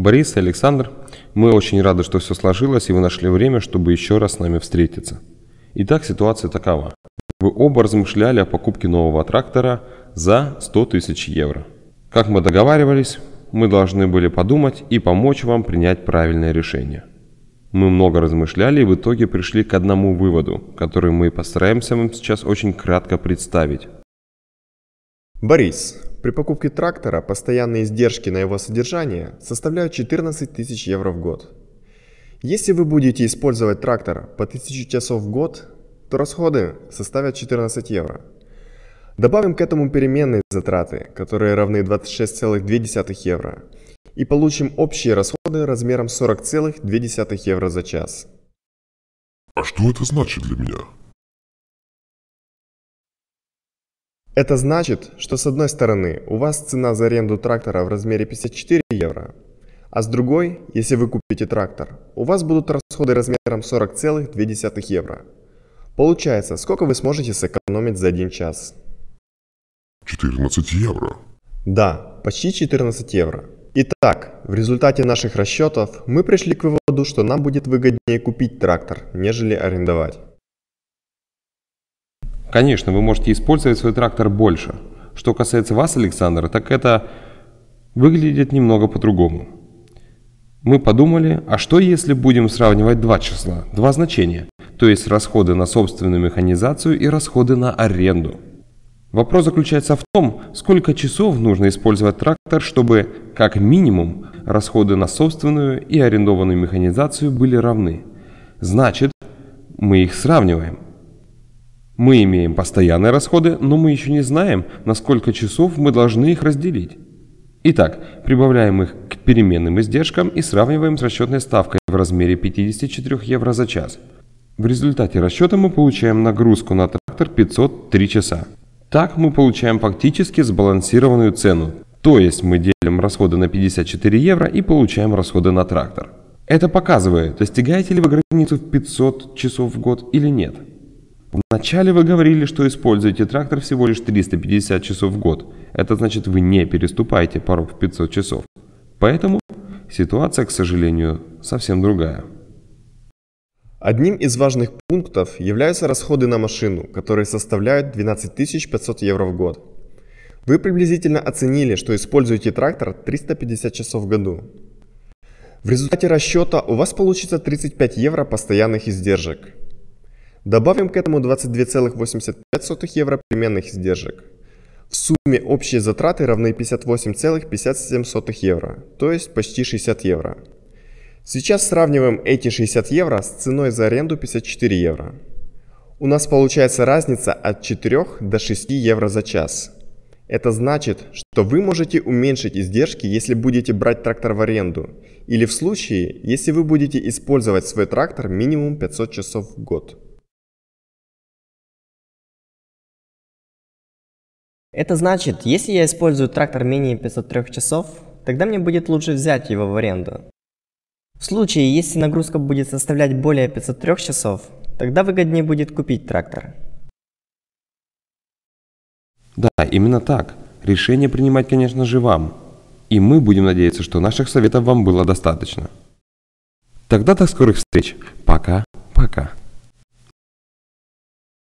Борис и Александр, мы очень рады, что все сложилось и вы нашли время, чтобы еще раз с нами встретиться. Итак, ситуация такова. Вы оба размышляли о покупке нового трактора за 100 тысяч евро. Как мы договаривались, мы должны были подумать и помочь вам принять правильное решение. Мы много размышляли и в итоге пришли к одному выводу, который мы постараемся вам сейчас очень кратко представить. Борис, при покупке трактора постоянные издержки на его содержание составляют 14 тысяч евро в год. Если вы будете использовать трактор по 1000 часов в год, то расходы составят 14 евро. Добавим к этому переменные затраты, которые равны 26,2 евро, и получим общие расходы размером 40,2 евро за час. А что это значит для меня? Это значит, что с одной стороны у вас цена за аренду трактора в размере 54 евро, а с другой, если вы купите трактор, у вас будут расходы размером 40,2 евро. Получается, сколько вы сможете сэкономить за один час? 14 евро. Да, почти 14 евро. Итак, в результате наших расчетов мы пришли к выводу, что нам будет выгоднее купить трактор, нежели арендовать. Конечно, вы можете использовать свой трактор больше. Что касается вас, Александр, так это выглядит немного по-другому. Мы подумали, а что если будем сравнивать два числа, два значения, то есть расходы на собственную механизацию и расходы на аренду. Вопрос заключается в том, сколько часов нужно использовать трактор, чтобы, как минимум, расходы на собственную и арендованную механизацию были равны. Значит, мы их сравниваем – мы имеем постоянные расходы, но мы еще не знаем, на сколько часов мы должны их разделить. Итак, прибавляем их к переменным издержкам и сравниваем с расчетной ставкой в размере 54 евро за час. В результате расчета мы получаем нагрузку на трактор 503 часа. Так мы получаем фактически сбалансированную цену, то есть мы делим расходы на 54 евро и получаем расходы на трактор. Это показывает, достигаете ли вы границу в 500 часов в год или нет. Вначале вы говорили, что используете трактор всего лишь 350 часов в год. Это значит, вы не переступаете порог в 500 часов. Поэтому ситуация, к сожалению, совсем другая. Одним из важных пунктов являются расходы на машину, которые составляют 12 500 евро в год. Вы приблизительно оценили, что используете трактор 350 часов в году. В результате расчета у вас получится 35 евро постоянных издержек – Добавим к этому 22,85 евро переменных издержек. В сумме общие затраты равны 58,57 евро, то есть почти 60 евро. Сейчас сравниваем эти 60 евро с ценой за аренду 54 евро. У нас получается разница от 4 до 6 евро за час. Это значит, что вы можете уменьшить издержки, если будете брать трактор в аренду, или в случае, если вы будете использовать свой трактор минимум 500 часов в год. Это значит, если я использую трактор менее 503 часов, тогда мне будет лучше взять его в аренду. В случае, если нагрузка будет составлять более 503 часов, тогда выгоднее будет купить трактор. Да, именно так. Решение принимать, конечно же, вам. И мы будем надеяться, что наших советов вам было достаточно. Тогда до скорых встреч. Пока-пока.